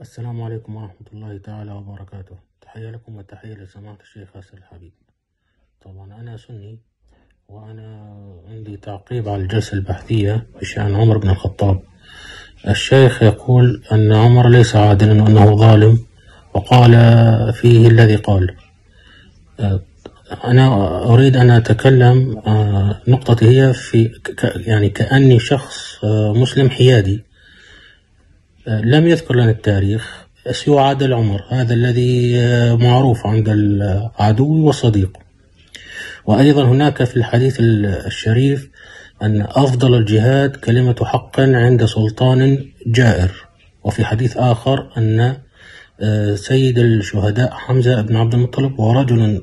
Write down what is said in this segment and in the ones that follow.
السلام عليكم ورحمة الله تعالى وبركاته تحية لكم والتحية لسماحة الشيخ حسن الحبيب طبعا أنا سني وأنا عندي تعقيب على الجلسة البحثية بشأن عمر بن الخطاب الشيخ يقول أن عمر ليس عادلا وأنه ظالم وقال فيه الذي قال أنا أريد أن أتكلم آه، نقطتي هي في يعني كأني شخص آه، مسلم حيادي لم يذكر لنا التاريخ سوى عاد العمر هذا الذي آه، معروف عند العدو والصديق وأيضا هناك في الحديث الشريف أن أفضل الجهاد كلمة حق عند سلطان جائر وفي حديث آخر أن آه، سيد الشهداء حمزة بن عبد المطلب ورجل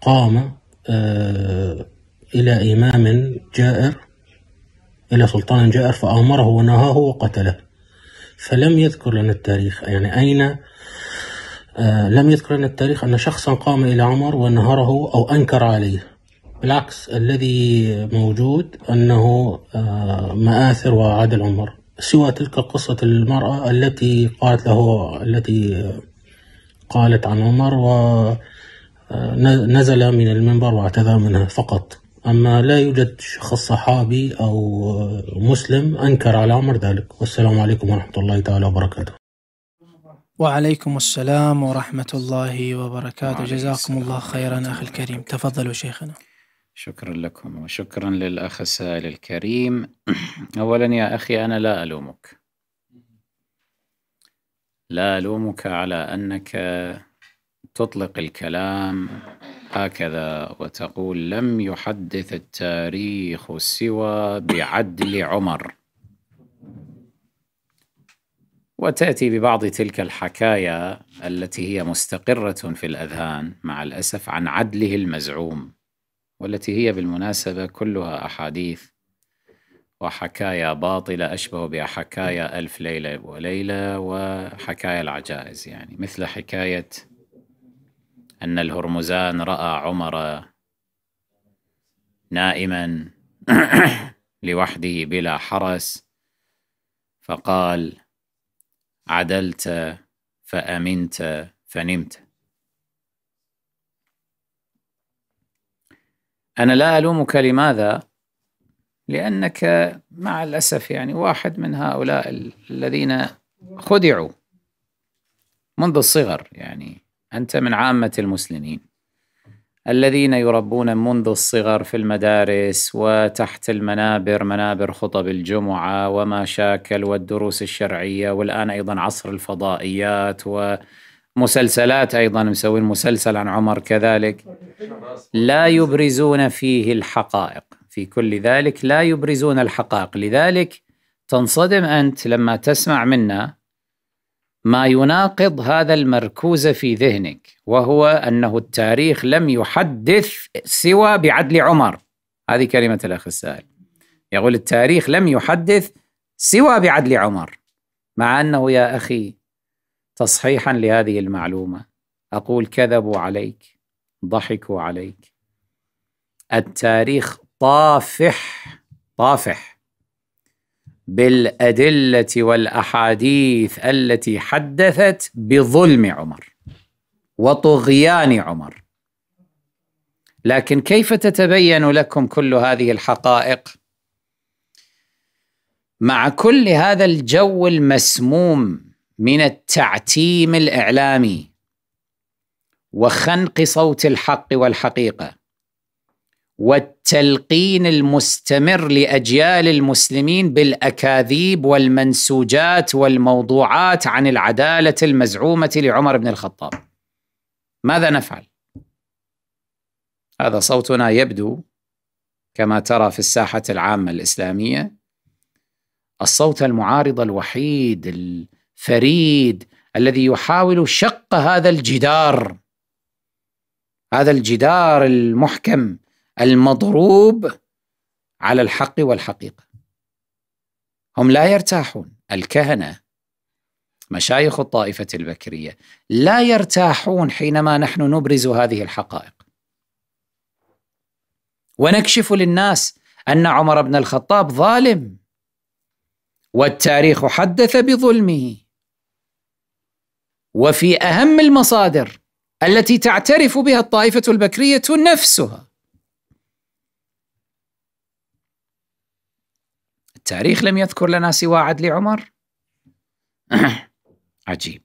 قام آه، إلى إمام جائر إلى سلطان جائر فأمره ونهاه وقتله فلم يذكر لنا التاريخ يعني أين آه، لم يذكر لنا التاريخ أن شخصا قام إلى عمر ونهره أو أنكر عليه بالعكس الذي موجود أنه آه، مآثر وعادل عمر سوى تلك قصة المرأة التي قالت له التي قالت عن عمر ونزل آه، من المنبر واعتذر منها فقط أما لا يوجد شخص صحابي أو مسلم أنكر على أمر ذلك والسلام عليكم ورحمة الله تعالى وبركاته وعليكم السلام ورحمة الله وبركاته جزاكم الله خيرا أخي الكريم تفضلوا شيخنا شكرا لكم وشكرا للأخ السائل الكريم أولا يا أخي أنا لا ألومك لا ألومك على أنك تطلق الكلام هكذا وتقول لم يحدث التاريخ سوى بعدل عمر وتاتي ببعض تلك الحكايا التي هي مستقره في الاذهان مع الاسف عن عدله المزعوم والتي هي بالمناسبه كلها احاديث وحكايا باطله اشبه بحكايا الف ليله وليله وحكايا العجائز يعني مثل حكايه أن الهرمزان رأى عمر نائما لوحده بلا حرس فقال عدلت فأمنت فنمت أنا لا ألومك لماذا؟ لأنك مع الأسف يعني واحد من هؤلاء الذين خدعوا منذ الصغر يعني أنت من عامة المسلمين الذين يربون منذ الصغر في المدارس وتحت المنابر منابر خطب الجمعة وما شاكل والدروس الشرعية والآن أيضا عصر الفضائيات ومسلسلات أيضا مسوين مسلسل عن عمر كذلك لا يبرزون فيه الحقائق في كل ذلك لا يبرزون الحقائق لذلك تنصدم أنت لما تسمع منا ما يناقض هذا المركوز في ذهنك وهو انه التاريخ لم يحدث سوى بعدل عمر هذه كلمه الاخ السائل يقول التاريخ لم يحدث سوى بعدل عمر مع انه يا اخي تصحيحا لهذه المعلومه اقول كذبوا عليك ضحكوا عليك التاريخ طافح طافح بالادله والاحاديث التي حدثت بظلم عمر وطغيان عمر لكن كيف تتبين لكم كل هذه الحقائق مع كل هذا الجو المسموم من التعتيم الاعلامي وخنق صوت الحق والحقيقه والتلقين المستمر لاجيال المسلمين بالاكاذيب والمنسوجات والموضوعات عن العداله المزعومه لعمر بن الخطاب. ماذا نفعل؟ هذا صوتنا يبدو كما ترى في الساحه العامه الاسلاميه الصوت المعارض الوحيد الفريد الذي يحاول شق هذا الجدار هذا الجدار المحكم المضروب على الحق والحقيقه هم لا يرتاحون الكهنه مشايخ الطائفه البكريه لا يرتاحون حينما نحن نبرز هذه الحقائق ونكشف للناس ان عمر بن الخطاب ظالم والتاريخ حدث بظلمه وفي اهم المصادر التي تعترف بها الطائفه البكريه نفسها التاريخ لم يذكر لنا سوى عدل عمر عجيب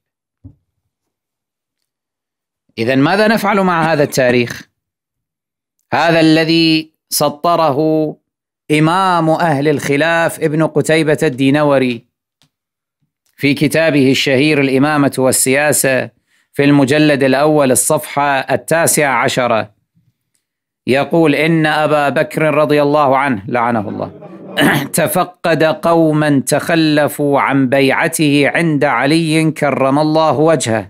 إذا ماذا نفعل مع هذا التاريخ؟ هذا الذي سطره إمام أهل الخلاف ابن قتيبة الدينوري في كتابه الشهير الإمامة والسياسة في المجلد الأول الصفحة التاسعة عشرة يقول إن أبا بكر رضي الله عنه لعنه الله تفقد قوما تخلفوا عن بيعته عند علي كرم الله وجهه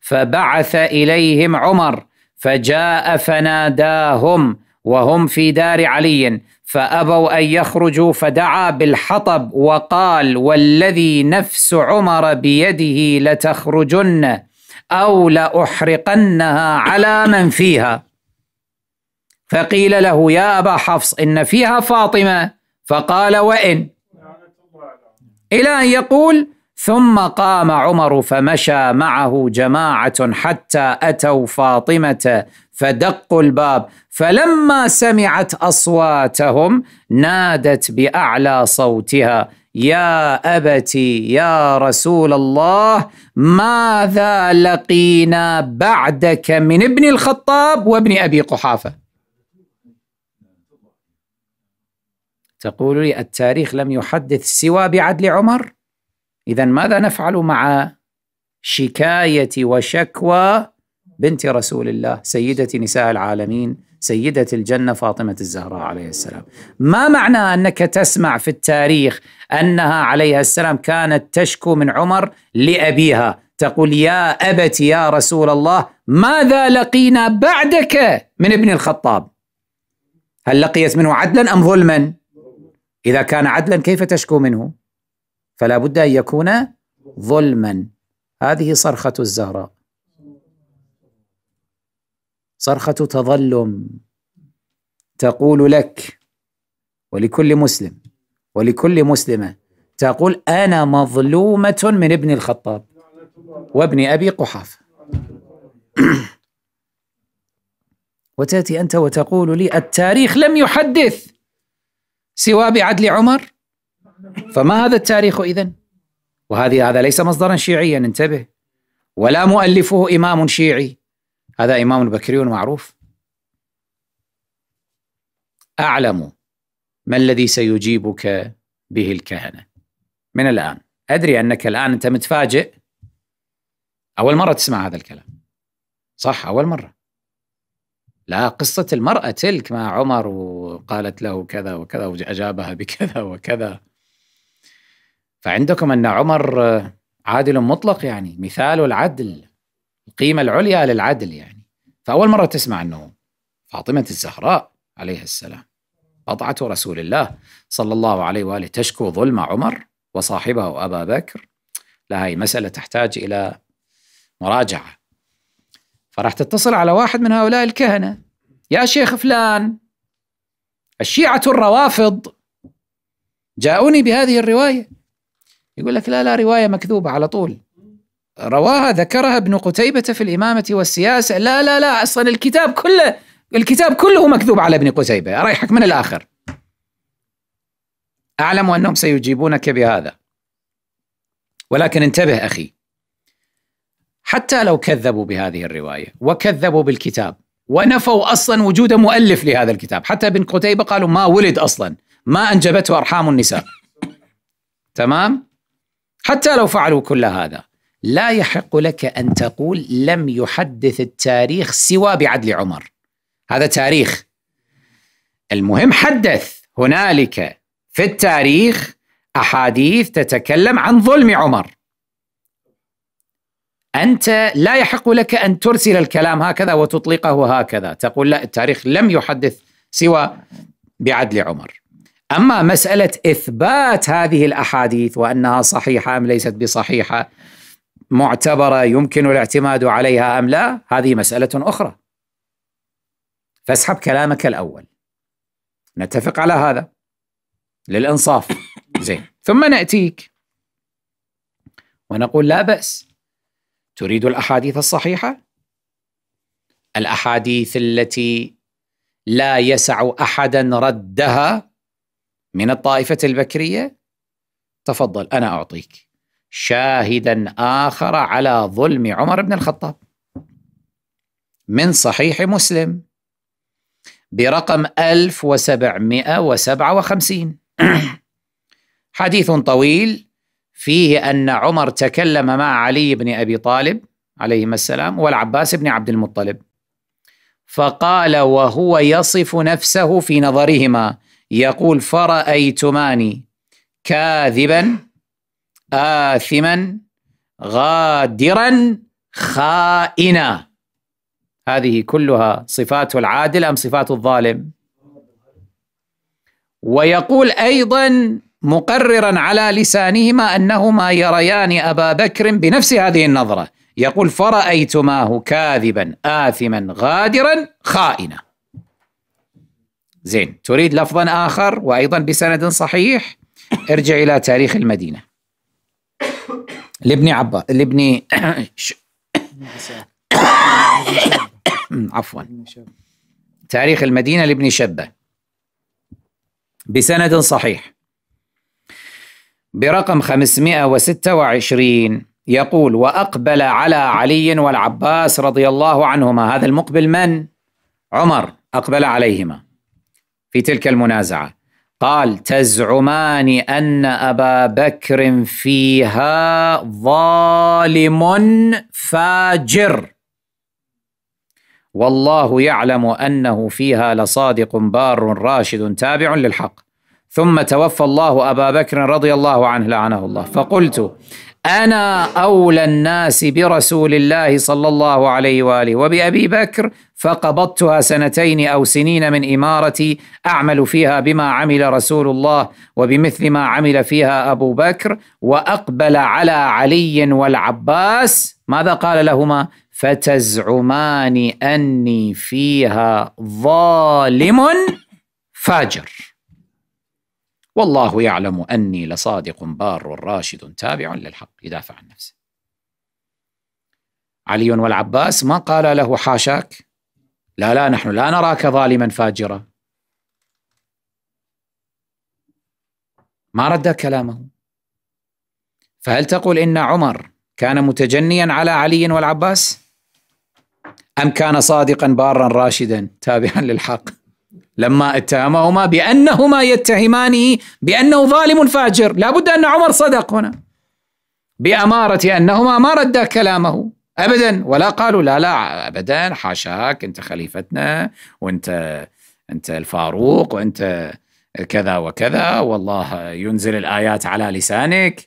فبعث اليهم عمر فجاء فناداهم وهم في دار علي فابوا ان يخرجوا فدعا بالحطب وقال والذي نفس عمر بيده لتخرجن او لاحرقنها على من فيها فقيل له يا ابا حفص ان فيها فاطمه فقال وإن إلى أن يقول ثم قام عمر فمشى معه جماعة حتى أتوا فاطمة فدقوا الباب فلما سمعت أصواتهم نادت بأعلى صوتها يا أبتي يا رسول الله ماذا لقينا بعدك من ابن الخطاب وابن أبي قحافة تقول لي التاريخ لم يحدث سوى بعدل عمر إذا ماذا نفعل مع شكاية وشكوى بنت رسول الله سيدة نساء العالمين سيدة الجنة فاطمة الزهراء عليه السلام ما معنى أنك تسمع في التاريخ أنها عليها السلام كانت تشكو من عمر لأبيها تقول يا أبت يا رسول الله ماذا لقينا بعدك من ابن الخطاب هل لقيت منه عدلا أم ظلما إذا كان عدلا كيف تشكو منه فلا بد أن يكون ظلما هذه صرخة الزهراء صرخة تظلم تقول لك ولكل مسلم ولكل مسلمة تقول أنا مظلومة من ابن الخطاب وابن أبي قحافة وتأتي أنت وتقول لي التاريخ لم يحدث سوى بعدل عمر فما هذا التاريخ إذن وهذه هذا ليس مصدرا شيعيا انتبه ولا مؤلفه إمام شيعي هذا إمام بكري معروف أعلم ما الذي سيجيبك به الكهنة من الآن أدري أنك الآن أنت متفاجئ أول مرة تسمع هذا الكلام صح أول مرة لا قصة المرأة تلك مع عمر وقالت له كذا وكذا وأجابها بكذا وكذا فعندكم أن عمر عادل مطلق يعني مثال العدل القيمة العليا للعدل يعني فأول مرة تسمع أنه فاطمة الزهراء عليها السلام قطعة رسول الله صلى الله عليه وآله تشكو ظلم عمر وصاحبه أبا بكر لا هي مسألة تحتاج إلى مراجعة فراح تتصل على واحد من هؤلاء الكهنة يا شيخ فلان الشيعة الروافض جاءوني بهذه الرواية يقول لك لا لا رواية مكذوبة على طول رواها ذكرها ابن قتيبة في الإمامة والسياسة لا لا لا أصلا الكتاب كله الكتاب كله مكذوب على ابن قتيبة أريحك من الآخر أعلم أنهم سيجيبونك بهذا ولكن انتبه أخي حتى لو كذبوا بهذه الروايه وكذبوا بالكتاب ونفوا اصلا وجود مؤلف لهذا الكتاب، حتى ابن قتيبه قالوا ما ولد اصلا، ما انجبته ارحام النساء. تمام؟ حتى لو فعلوا كل هذا لا يحق لك ان تقول لم يحدث التاريخ سوى بعدل عمر. هذا تاريخ. المهم حدث هنالك في التاريخ احاديث تتكلم عن ظلم عمر انت لا يحق لك ان ترسل الكلام هكذا وتطلقه هكذا تقول لا التاريخ لم يحدث سوى بعدل عمر اما مساله اثبات هذه الاحاديث وانها صحيحه ام ليست بصحيحه معتبره يمكن الاعتماد عليها ام لا هذه مساله اخرى فاسحب كلامك الاول نتفق على هذا للانصاف زين ثم ناتيك ونقول لا باس تريد الاحاديث الصحيحه الاحاديث التي لا يسع احدا ردها من الطائفه البكريه تفضل انا اعطيك شاهدا اخر على ظلم عمر بن الخطاب من صحيح مسلم برقم 1757 حديث طويل فيه ان عمر تكلم مع علي بن ابي طالب عليهما السلام والعباس بن عبد المطلب فقال وهو يصف نفسه في نظرهما يقول فرأيتماني كاذبا آثما غادرا خائنا هذه كلها صفات العادل أم صفات الظالم ويقول أيضا مقررا على لسانهما انهما يريان ابا بكر بنفس هذه النظره يقول فرايتماه كاذبا اثما غادرا خائنا زين تريد لفظا اخر وايضا بسند صحيح ارجع الى تاريخ المدينه لابن عباس لابن عفوا تاريخ المدينه لابن شبه بسند صحيح برقم 526 يقول وأقبل على علي والعباس رضي الله عنهما هذا المقبل من؟ عمر أقبل عليهما في تلك المنازعة قال تزعمان أن أبا بكر فيها ظالم فاجر والله يعلم أنه فيها لصادق بار راشد تابع للحق ثم توفى الله ابا بكر رضي الله عنه لعنه الله فقلت انا اولى الناس برسول الله صلى الله عليه واله وبابي بكر فقبضتها سنتين او سنين من امارتي اعمل فيها بما عمل رسول الله وبمثل ما عمل فيها ابو بكر واقبل على علي والعباس ماذا قال لهما فتزعمان اني فيها ظالم فاجر والله يعلم أني لصادق بار راشد تابع للحق يدافع عن نفسه علي والعباس ما قال له حاشاك لا لا نحن لا نراك ظالما فاجرا ما رد كلامه فهل تقول إن عمر كان متجنيا على علي والعباس أم كان صادقا بارا راشدا تابعا للحق لما اتهمهما بأنهما يتهمانه بأنه ظالم فاجر لا بد أن عمر صدق هنا بأمارة أنهما ما ردا كلامه أبدا ولا قالوا لا لا أبدا حاشاك أنت خليفتنا وأنت أنت الفاروق وأنت كذا وكذا والله ينزل الآيات على لسانك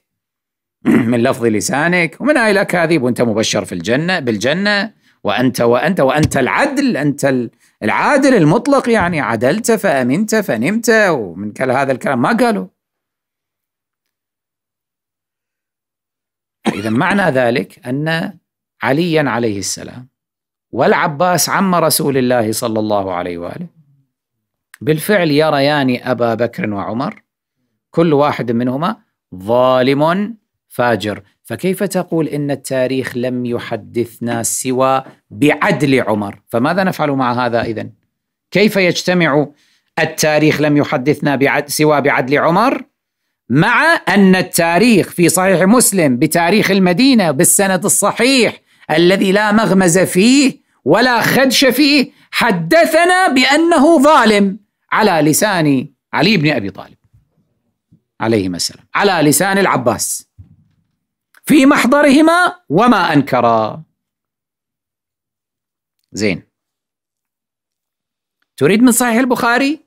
من لفظ لسانك ومن هاي الأكاذيب وأنت مبشر في الجنة بالجنة وأنت وأنت وأنت العدل أنت العادل المطلق يعني عدلت فأمنت فنمت ومن كل هذا الكلام ما قالوا إذا معنى ذلك أن عليا عليه السلام والعباس عم رسول الله صلى الله عليه وآله بالفعل يريان أبا بكر وعمر كل واحد منهما ظالم فاجر فكيف تقول ان التاريخ لم يحدثنا سوى بعدل عمر فماذا نفعل مع هذا اذا كيف يجتمع التاريخ لم يحدثنا بعد سوى بعدل عمر مع ان التاريخ في صحيح مسلم بتاريخ المدينه بالسند الصحيح الذي لا مغمز فيه ولا خدش فيه حدثنا بانه ظالم على لسان علي بن ابي طالب عليهما السلام على لسان العباس في محضرهما وما أنكرا زين تريد من صحيح البخاري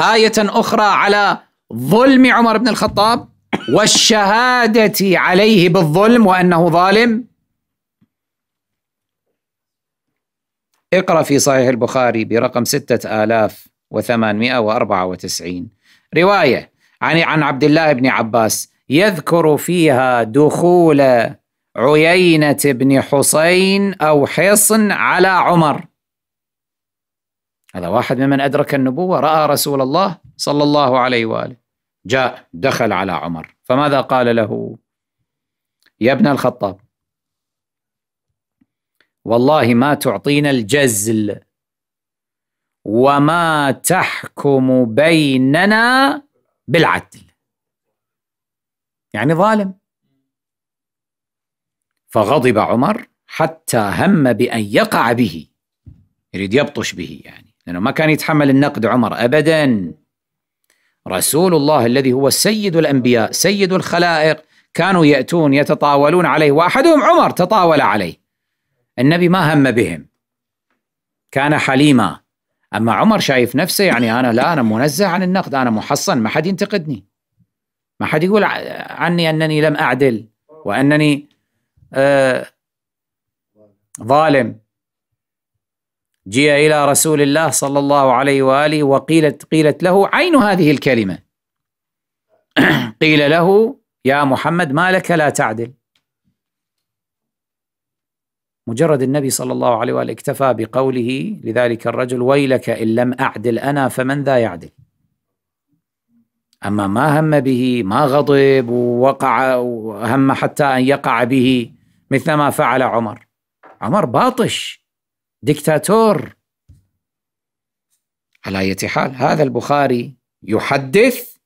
آية أخرى على ظلم عمر بن الخطاب والشهادة عليه بالظلم وأنه ظالم اقرأ في صحيح البخاري برقم 6894 رواية عن عن عبد الله بن عباس يذكر فيها دخول عيينة بن حسين أو حصن على عمر هذا واحد ممن أدرك النبوة رأى رسول الله صلى الله عليه وآله جاء دخل على عمر فماذا قال له يا ابن الخطاب والله ما تعطينا الجزل وما تحكم بيننا بالعدل يعني ظالم فغضب عمر حتى هم بأن يقع به يريد يبطش به يعني لأنه ما كان يتحمل النقد عمر أبدا رسول الله الذي هو سيد الأنبياء سيد الخلائق كانوا يأتون يتطاولون عليه وأحدهم عمر تطاول عليه النبي ما هم بهم كان حليما أما عمر شايف نفسه يعني أنا لا أنا منزه عن النقد أنا محصن ما حد ينتقدني ما حد يقول عني أنني لم أعدل وأنني آه، ظالم جيء إلى رسول الله صلى الله عليه وآله وقيلت قيلت له عين هذه الكلمة قيل له يا محمد ما لك لا تعدل مجرد النبي صلى الله عليه وآله اكتفى بقوله لذلك الرجل ويلك إن لم أعدل أنا فمن ذا يعدل أما ما هم به ما غضب ووقع وهم حتى أن يقع به مثل ما فعل عمر عمر باطش دكتاتور على أي حال هذا البخاري يحدث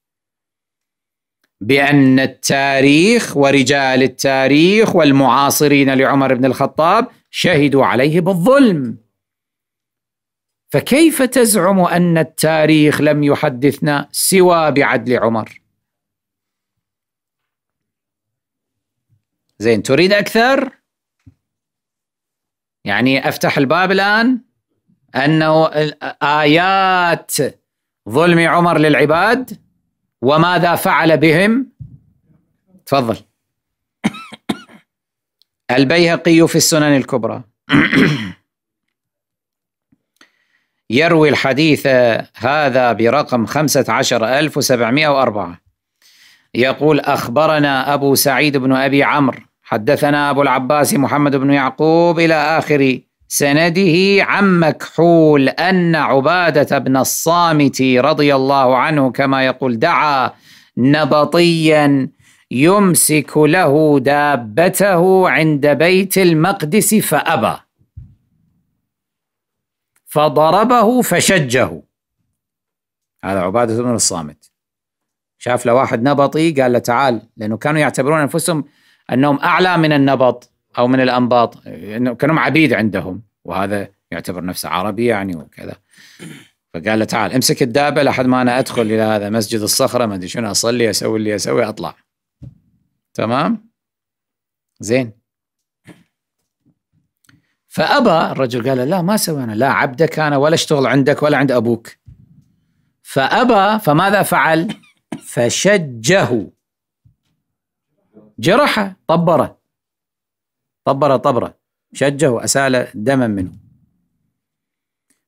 بأن التاريخ ورجال التاريخ والمعاصرين لعمر بن الخطاب شهدوا عليه بالظلم فكيف تزعم ان التاريخ لم يحدثنا سوى بعدل عمر زين تريد اكثر يعني افتح الباب الان انه ايات ظلم عمر للعباد وماذا فعل بهم تفضل البيهقي في السنن الكبرى يروي الحديث هذا برقم 15704 يقول أخبرنا أبو سعيد بن أبي عمرو حدثنا أبو العباس محمد بن يعقوب إلى آخر سنده عن مكحول أن عبادة بن الصامت رضي الله عنه كما يقول دعا نبطيا يمسك له دابته عند بيت المقدس فأبى فضربه فشجه هذا عبادة بن الصامت شاف له واحد نبطي قال له تعال لأنه كانوا يعتبرون أنفسهم أنهم أعلى من النبط أو من الأنباط كانوا عبيد عندهم وهذا يعتبر نفسه عربي يعني وكذا فقال له تعال امسك الدابه لحد ما انا ادخل الى هذا مسجد الصخره ما ادري شنو اصلي اسوي اللي اسوي اطلع تمام زين فابى الرجل قال لا ما سوي انا لا عبدك انا ولا اشتغل عندك ولا عند ابوك فابى فماذا فعل فشجه جرحه طبره طبره طبره شجه اسال دما منه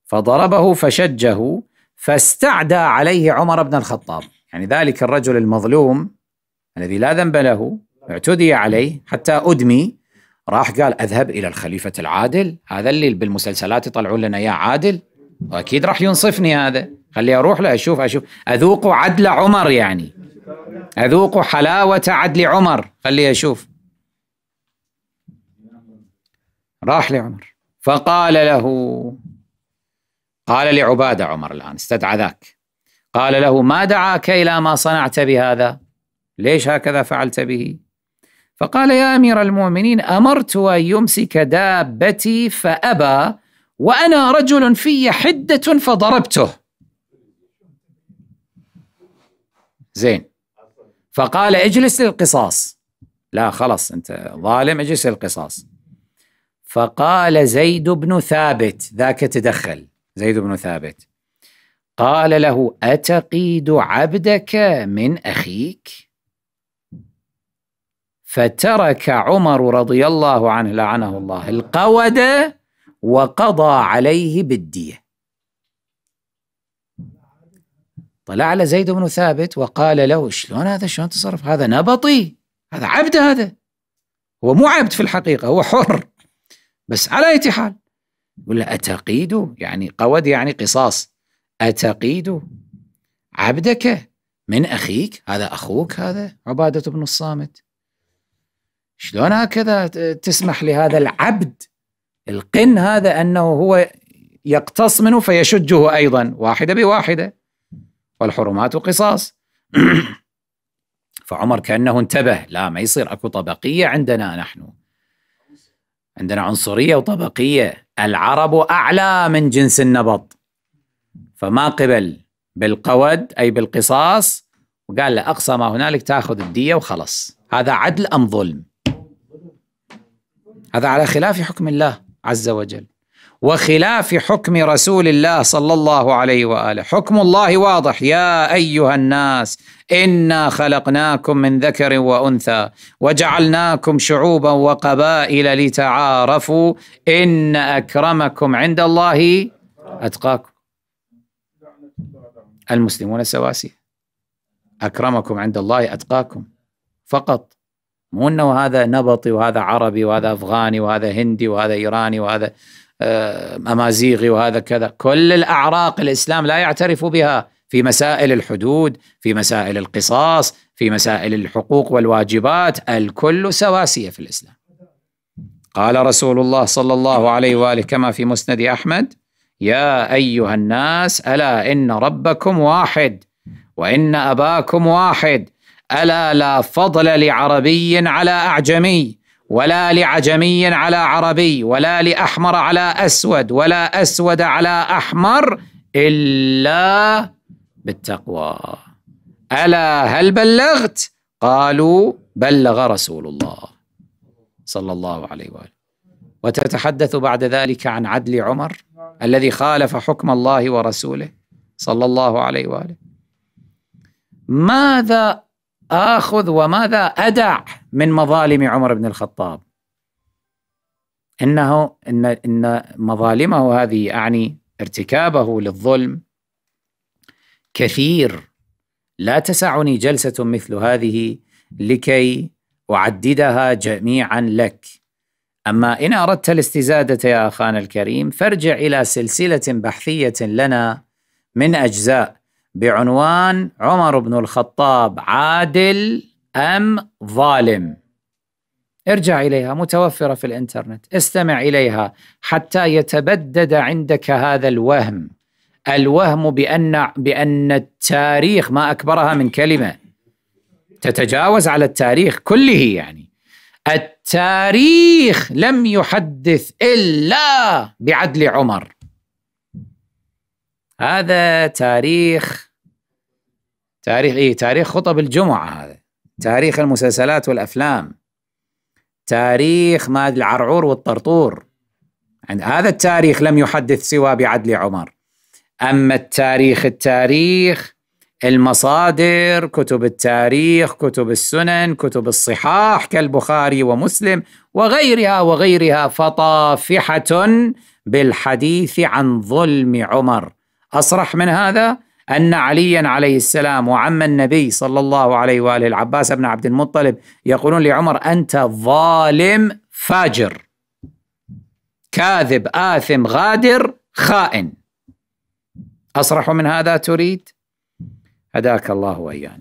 فضربه فشجه فاستعدى عليه عمر بن الخطاب يعني ذلك الرجل المظلوم الذي لا ذنب له اعتدي عليه حتى ادمي راح قال اذهب الى الخليفه العادل هذا اللي بالمسلسلات يطلعون لنا اياه عادل واكيد راح ينصفني هذا خلي اروح له اشوف اشوف اذوق عدل عمر يعني اذوق حلاوه عدل عمر خلي اشوف راح لعمر فقال له قال لعباده عمر الان استدعى ذاك قال له ما دعاك الى ما صنعت بهذا ليش هكذا فعلت به فقال يا امير المؤمنين امرت ان يمسك دابتي فابى وانا رجل في حده فضربته زين فقال اجلس للقصاص لا خلص انت ظالم اجلس للقصاص فقال زيد بن ثابت ذاك تدخل زيد بن ثابت قال له اتقيد عبدك من اخيك فترك عمر رضي الله عنه لعنه الله القود وقضى عليه بالدية طلع على زيد بن ثابت وقال له شلون هذا شلون تصرف هذا نبطي هذا عبد هذا هو مو عبد في الحقيقة هو حر بس على أي حال يقول له أتقيد يعني قود يعني قصاص أتقيد عبدك من أخيك هذا أخوك هذا عبادة بن الصامت شلون هكذا تسمح لهذا العبد القن هذا أنه هو يقتص منه فيشجه أيضا واحدة بواحدة والحرمات قصاص فعمر كأنه انتبه لا ما يصير أكو طبقية عندنا نحن عندنا عنصرية وطبقية العرب أعلى من جنس النبط فما قبل بالقود أي بالقصاص وقال له أقصى ما هنالك تأخذ الدية وخلص هذا عدل أم ظلم هذا على خلاف حكم الله عز وجل وخلاف حكم رسول الله صلى الله عليه واله حكم الله واضح يا ايها الناس انا خلقناكم من ذكر وانثى وجعلناكم شعوبا وقبائل لتعارفوا ان اكرمكم عند الله اتقاكم المسلمون سواسيه اكرمكم عند الله اتقاكم فقط مو انه هذا نبطي وهذا عربي وهذا افغاني وهذا هندي وهذا ايراني وهذا آه، امازيغي وهذا كذا كل الاعراق الاسلام لا يعترف بها في مسائل الحدود في مسائل القصاص في مسائل الحقوق والواجبات الكل سواسيه في الاسلام قال رسول الله صلى الله عليه واله كما في مسند احمد يا ايها الناس الا ان ربكم واحد وان اباكم واحد الا لا فضل لعربي على اعجمي ولا لعجمي على عربي ولا لاحمر على اسود ولا اسود على احمر الا بالتقوى الا هل بلغت قالوا بلغ رسول الله صلى الله عليه واله وتتحدث بعد ذلك عن عدل عمر الذي خالف حكم الله ورسوله صلى الله عليه واله ماذا آخذ وماذا أدع من مظالم عمر بن الخطاب إنه إن, إن مظالمه هذه أعني ارتكابه للظلم كثير لا تسعني جلسة مثل هذه لكي أعددها جميعا لك أما إن أردت الاستزادة يا أخانا الكريم فارجع إلى سلسلة بحثية لنا من أجزاء بعنوان عمر بن الخطاب عادل أم ظالم ارجع إليها متوفرة في الإنترنت استمع إليها حتى يتبدد عندك هذا الوهم الوهم بأن, بأن التاريخ ما أكبرها من كلمة تتجاوز على التاريخ كله يعني التاريخ لم يحدث إلا بعدل عمر هذا تاريخ تاريخ إيه تاريخ خطب الجمعة هذا تاريخ المسلسلات والأفلام تاريخ ما العرعور والطرطور عند هذا التاريخ لم يحدث سوى بعدل عمر أما التاريخ التاريخ المصادر كتب التاريخ كتب السنن كتب الصحاح كالبخاري ومسلم وغيرها وغيرها فطافحة بالحديث عن ظلم عمر أصرح من هذا أن عليا عليه السلام وعم النبي صلى الله عليه وآله العباس بن عبد المطلب يقولون لعمر أنت ظالم فاجر كاذب آثم غادر خائن أصرح من هذا تريد هداك الله وإيانا